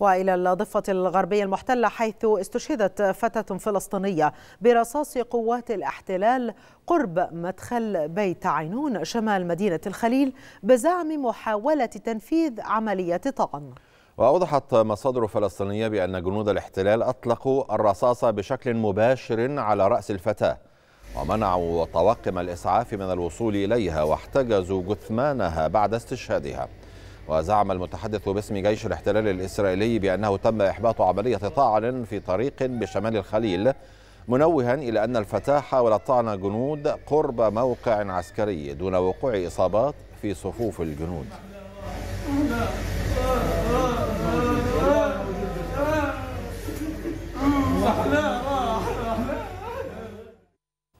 والى الضفه الغربيه المحتله حيث استشهدت فتاه فلسطينيه برصاص قوات الاحتلال قرب مدخل بيت عينون شمال مدينه الخليل بزعم محاوله تنفيذ عمليه طعن. وأوضحت مصادر فلسطينية بأن جنود الاحتلال أطلقوا الرصاصة بشكل مباشر على رأس الفتاة ومنعوا طواقم الإسعاف من الوصول إليها واحتجزوا جثمانها بعد استشهادها وزعم المتحدث باسم جيش الاحتلال الإسرائيلي بأنه تم إحباط عملية طعن في طريق بشمال الخليل منوها إلى أن الفتاة حاولت طعن جنود قرب موقع عسكري دون وقوع إصابات في صفوف الجنود